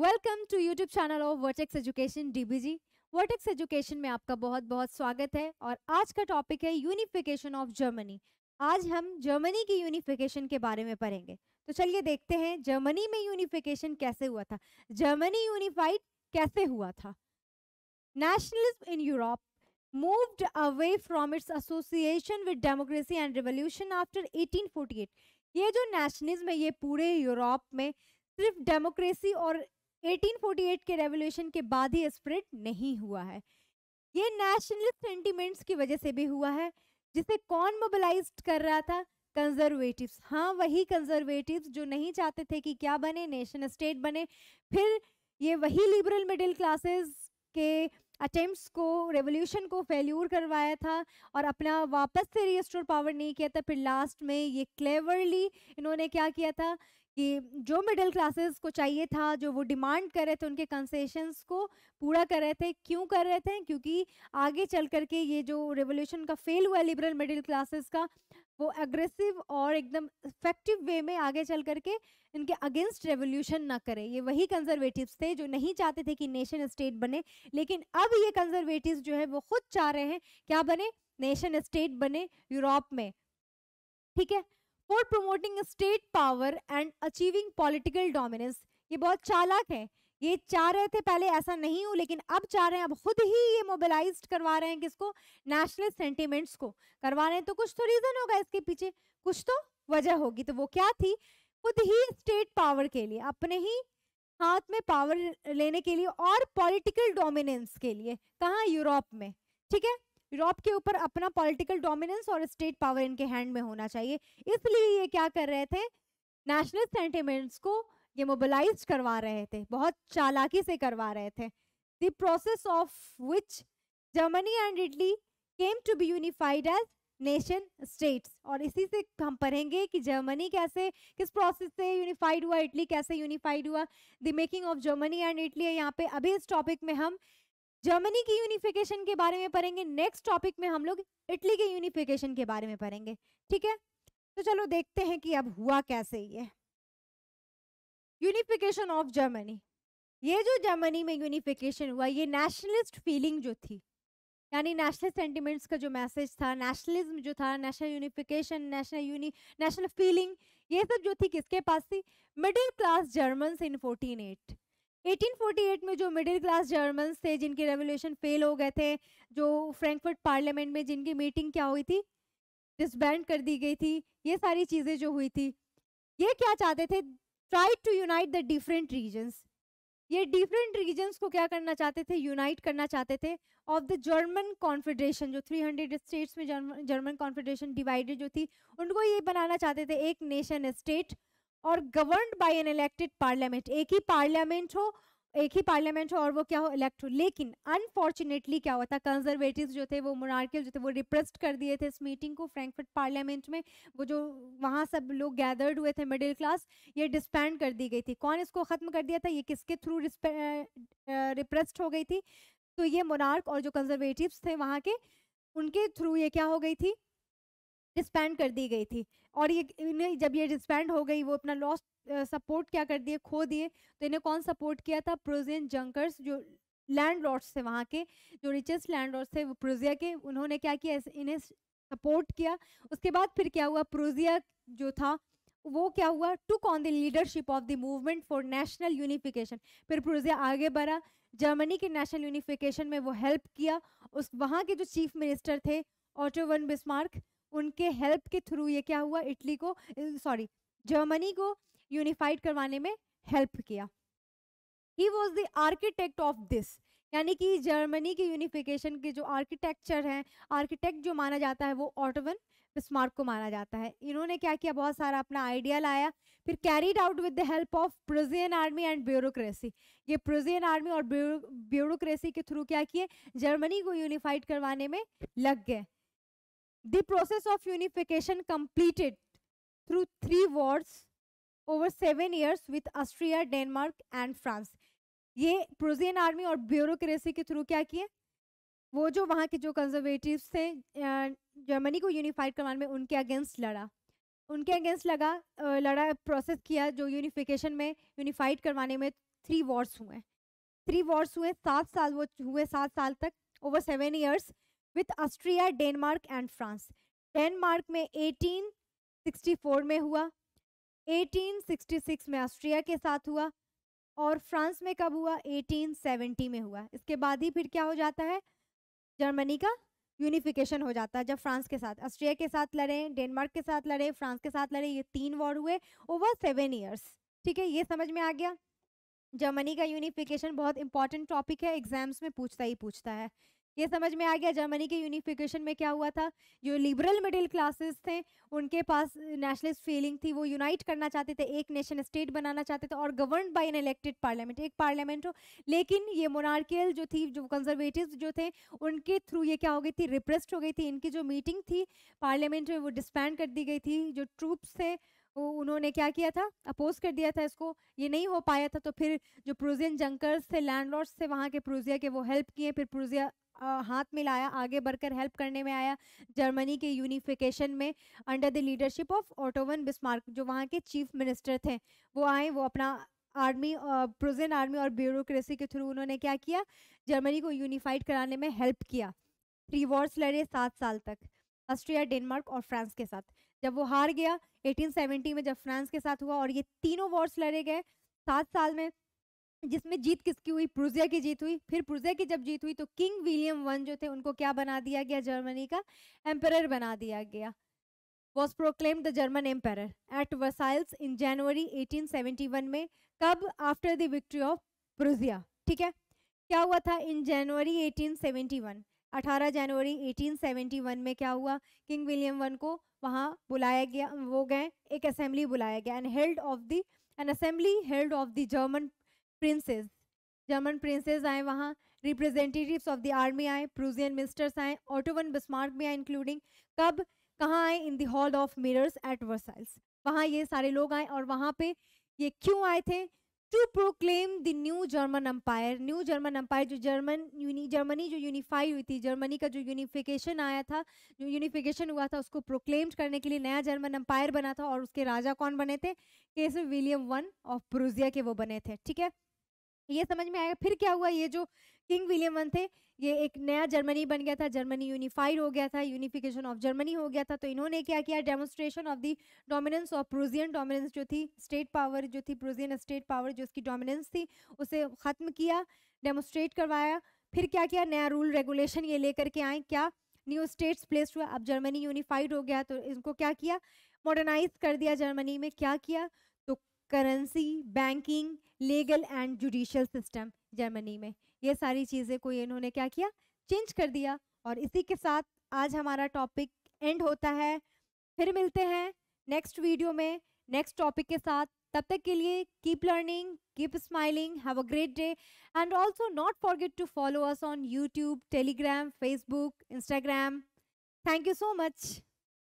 welcome to YouTube channel of Vertex Education DBG Vertex Education में आपका बहुत बहुत स्वागत है और आज का टॉपिक है यूनिफिकेशन ऑफ जर्मनी आज हम जर्मनी की यूनिफिकेशन के बारे में पढ़ेंगे तो चलिए देखते हैं जर्मनी में यूनिफिकेशन कैसे हुआ था जर्मनी यूनिफाइड कैसे हुआ था nationalism in Europe moved away from its association with democracy and revolution after 1848 ये जो नेशनलिज्म है ये पूरे यूरोप में सिर्फ डेमोक्रेसी और 1848 के रेवोल्यूशन के बाद ही स्प्रेड नहीं हुआ है ये नेशनलिस्ट सेंटीमेंट्स की वजह से भी हुआ है जिसे कौन मोबिलाइज कर रहा था कंजर्वेटिव हाँ वही कंजर्वेटिव जो नहीं चाहते थे कि क्या बने नेशन स्टेट बने फिर ये वही लिबरल मिडिल क्लासेस के अटेम्प्ट को रेवोल्यूशन को फेल्यूर करवाया था और अपना वापस से रिस्टोर पावर नहीं किया था फिर लास्ट में ये क्लेवरली इन्होंने क्या किया था कि जो मिडिल क्लासेस को चाहिए था जो वो डिमांड कर रहे थे उनके कंसेशंस को पूरा कर रहे थे क्यों कर रहे थे क्योंकि आगे चल करके ये जो रेवोल्यूशन का फेल हुआ लिबरल मिडिल क्लासेस का वो एग्रेसिव और एकदम इफेक्टिव वे में आगे चल करके इनके अगेंस्ट रेवोल्यूशन ना करें ये वही कंजर्वेटिव्स थे जो नहीं चाहते थे कि नेशन स्टेट बने लेकिन अब ये कंजर्वेटिव जो है वो खुद चाह रहे हैं क्या बने नेशन स्टेट बने यूरोप में ठीक है for promoting state power and achieving political dominance ये बहुत चालाक है ये चाह रहे थे पहले ऐसा नहीं हो लेकिन अब चाह रहे हैं अब खुद ही ये मोबिलाइज करवा रहे हैं किसको नेशनल सेंटिमेंट्स को करवा रहे हैं तो कुछ तो रीजन होगा इसके पीछे कुछ तो वजह होगी तो वो क्या थी खुद ही स्टेट पावर के लिए अपने ही हाथ में पावर लेने के लिए और पॉलिटिकल डोमिनेंस के लिए कहाँ यूरोप में ठीक है यूरोप के ऊपर अपना पॉलिटिकल डोमिनेंस और स्टेट पावर इनके हैंड में होना चाहिए इसलिए ये क्या कर रहे थे नेशनल सेंटिमेंट्स को ये मोबिलाइज करवा रहे थे बहुत चालाकी से करवा रहे थे the process of which Germany and Italy came to be unified as nation states और इसी से हम पढ़ेंगे कि जर्मनी कैसे किस प्रोसेस से यूनिफाइड हुआ इटली कैसे यूनिफाइड हुआ the making of Germany and Italy यहाँ पे अभी इस टॉपिक में हम जर्मनी की यूनिफिकेशन के बारे में पढ़ेंगे नेक्स्ट टॉपिक में हम लोग इटली के यूनिफिकेशन के बारे में पढ़ेंगे ठीक है तो चलो देखते हैं कि अब हुआ कैसे ये यूनिफिकेशन ऑफ जर्मनी ये जो जर्मनी में यूनिफिकेशन हुआ ये नेशनलिस्ट फीलिंग जो थी यानी नेशनल सेंटिमेंट्स का जो मैसेज था नेशनलिज्म जो था नेशनल यूनिफिकेशन नेशनल यूनि नेशनल फीलिंग ये सब जो थी किसके पास थी मिडिल क्लास जर्मन्स इन 1408 1848 में जो मिडिल क्लास जर्मन्स थे जिनके रेवोल्यूशन फेल हो गए थे जो फ्रैंकफर्ट पार्लियामेंट में जिनकी मीटिंग क्या हुई थी डिसबैंड कर दी गई थी ये सारी चीज़ें जो हुई थी ये क्या चाहते थे try to unite the different regions ये डिफरेंट रीजन्स को क्या करना चाहते थे यूनाइट करना चाहते थे ऑफ द जर्मन कॉन्फेडरेशन जो 300 स्टेट्स में जर्मन कॉन्फेडरेशन डिवाइडेड जो थी उनको ये बनाना चाहते थे एक नेशन स्टेट और govern by an elected parliament एक ही पार्लियामेंट हो एक ही पार्लियामेंट हो और वो क्या हो इलेक्ट हो लेकिन अनफॉर्चुनेटली क्या हुआ था कंजर्वेटिव जो थे वो मोनार्कियल जो थे वो रिप्रेस्ड कर दिए थे इस मीटिंग को फ्रैंकफर्ट पार्लियामेंट में वो जो वहाँ सब लोग गैदर्ड हुए थे मिडिल क्लास ये डिस्पैंड कर दी गई थी कौन इसको ख़त्म कर दिया था ये किसके थ्रू रिप्रेस्ड हो गई थी तो ये मोनार्क और जो कंजर्वेटिव थे वहाँ के उनके थ्रू ये क्या हो गई थी डिस्पैंड कर दी गई थी और ये इन्हें जब ये डिस्पैंड हो गई वो अपना लॉस सपोर्ट क्या कर दिए खो दिए तो इन्हें कौन सपोर्ट किया था प्रोजियन जंकर्स जो लैंड लॉर्ड्स थे वहाँ के जो रिचेस्ट लैंड लॉर्ड्स थे वो प्रोजिया के उन्होंने क्या किया इन्हें सपोर्ट किया उसके बाद फिर क्या हुआ प्रोजिया जो था वो क्या हुआ took on the leadership of the movement for national unification फिर प्रोजिया आगे बढ़ा जर्मनी के नेशनल यूनिफिकेशन में वो हेल्प किया उस वहाँ के जो चीफ मिनिस्टर थे ऑटोवन बिस्मार्क उनके हेल्प के थ्रू ये क्या हुआ इटली को सॉरी जर्मनी को यूनिफाइड करवाने में हेल्प किया ही was the architect of this यानी कि जर्मनी के यूनिफिकेशन के जो आर्किटेक्चर हैं आर्किटेक्ट जो माना जाता है वो ऑटोवन स्मार्क को माना जाता है इन्होंने क्या किया बहुत सारा अपना आइडिया लाया फिर carried out with the help of Prussian army and bureaucracy ये प्रोजियन आर्मी और ब्यूरोक्रेसी के थ्रू क्या किए जर्मनी को यूनिफाइड करवाने में लग गए the process of unification completed through three wars over seven years with Austria Denmark and France ये प्रोजियन आर्मी और ब्यूरोसी के थ्रू क्या किए वो जो वहाँ के जो कंजर्वेटिव थे जर्मनी को यूनिफाइड करवाने में उनके अगेंस्ट लड़ा उनके अगेंस्ट लगा लड़ा प्रोसेस किया जो यूनिफिकेशन में यूनिफाइड करवाने में थ्री वॉर्स हुए थ्री वॉर्स हुए सात साल वो हुए सात साल तक over seven years with Austria Denmark and France Denmark में 1864 में हुआ 1866 में ऑस्ट्रिया के साथ हुआ और फ्रांस में कब हुआ 1870 में हुआ इसके बाद ही फिर क्या हो जाता है जर्मनी का यूनिफिकेशन हो जाता है जब फ्रांस के साथ ऑस्ट्रिया के साथ लड़े डेनमार्क के साथ लड़े फ्रांस के साथ लड़े ये तीन वॉर हुए ओवर सेवन ईयर्स ठीक है ये समझ में आ गया जर्मनी का यूनिफिकेशन बहुत इंपॉर्टेंट टॉपिक है एग्जाम्स में पूछता ही पूछता है ये समझ में आ गया जर्मनी के यूनिफिकेशन में क्या हुआ था जो लिबरल मिडिल क्लासेस थे उनके पास नेशनलिस्ट फीलिंग थी वो यूनाइट करना चाहते थे एक नेशन स्टेट बनाना चाहते थे और govern by an elected parliament एक पार्लियामेंट हो लेकिन ये मोनार्कियल जो थी जो कंजर्वेटिव जो थे उनके थ्रू ये क्या हो गई थी रिप्रेस्ड हो गई थी इनकी जो मीटिंग थी पार्लियामेंट में वो डिस्पैंड कर दी गई थी जो ट्रूप्स थे वो तो उन्होंने क्या किया था अपोज कर दिया था इसको ये नहीं हो पाया था तो फिर जो प्रोजियन जंकर्स थे लैंडलॉर्ड्स थे वहाँ के प्रोजिया के वो हेल्प किए फिर प्रोजिया हाथ मिलाया आगे बढ़कर हेल्प करने में आया जर्मनी के यूनिफिकेशन में under the leadership of Otto von Bismarck जो वहाँ के चीफ मिनिस्टर थे वो आए वो अपना आर्मी प्रोजियन आर्मी और ब्यूरोक्रेसी के थ्रू उन्होंने क्या किया जर्मनी को यूनिफाइड कराने में हेल्प किया थ्री वॉर्स लड़े सात साल तक ऑस्ट्रिया डेनमार्क और फ्रांस के साथ जब वो हार गया 1870 में जब फ्रांस के साथ हुआ और ये तीनों वॉर्स लड़े गए सात साल में जिसमें जीत किसकी हुई प्रूजिया की जीत हुई फिर प्रूजिया की जब जीत हुई तो किंग विलियम वन जो थे उनको क्या बना दिया गया जर्मनी का एम्पर बना दिया गया was proclaim the German emperor at Versailles in January 1871 में कब after the victory of Prussia ठीक है क्या हुआ था इन जनवरी 1871 18 जनवरी 1871 में क्या हुआ किंग विलियम वन को वहाँ बुलाया गया वो गए एक असेंबली बुलाया गया and held of the an assembly held of the German princes German princes आए वहाँ रिप्रेजेंटेटिव्स ऑफ द आर्मी आए प्रूजियन मिनिस्टर्स आए ऑटोवन बिस्मार्क भी आए इंक्लूडिंग कब कहाँ आए in the hall of mirrors at Versailles वहाँ ये सारे लोग आए और वहाँ पे ये क्यों आए थे to proclaim the new German empire new German empire जो जर्मन यूनि जर्मनी जो यूनिफाई हुई थी जर्मनी का जो यूनिफिकेशन आया था जो यूनिफिकेशन हुआ था उसको प्रोक्लेम्ड करने के लिए नया जर्मन अम्पायर बना था और उसके राजा कौन बने थे Kaiser William one of Prussia के वो बने थे ठीक है ये समझ में आया फिर क्या हुआ ये जो किंग वन थे ये एक नया जर्मनी बन गया था जर्मनी यूनिफाइड हो गया था यूनिफिकेशन ऑफ जर्मनी हो गया था तो इन्होंने क्या किया demonstration of the dominance of Prussian dominance जो थी स्टेट पावर जो थी प्रोजियन स्टेट पावर जो उसकी डोमिनेंस थी उसे ख़त्म किया डेमोस्ट्रेट करवाया फिर क्या किया नया रूल रेगुलेशन ये लेकर के आए क्या न्यू स्टेट्स प्लेस हुआ अब जर्मनी यूनिफाइड हो गया तो इनको क्या किया मॉडर्नाइज कर दिया जर्मनी में क्या किया तो currency banking legal and judicial system Germany में ये सारी चीज़ें को इन्होंने क्या किया चेंज कर दिया और इसी के साथ आज हमारा टॉपिक एंड होता है फिर मिलते हैं नेक्स्ट वीडियो में नेक्स्ट टॉपिक के साथ तब तक के लिए keep learning keep smiling have a great day and also not forget to follow us on YouTube Telegram Facebook Instagram thank you so much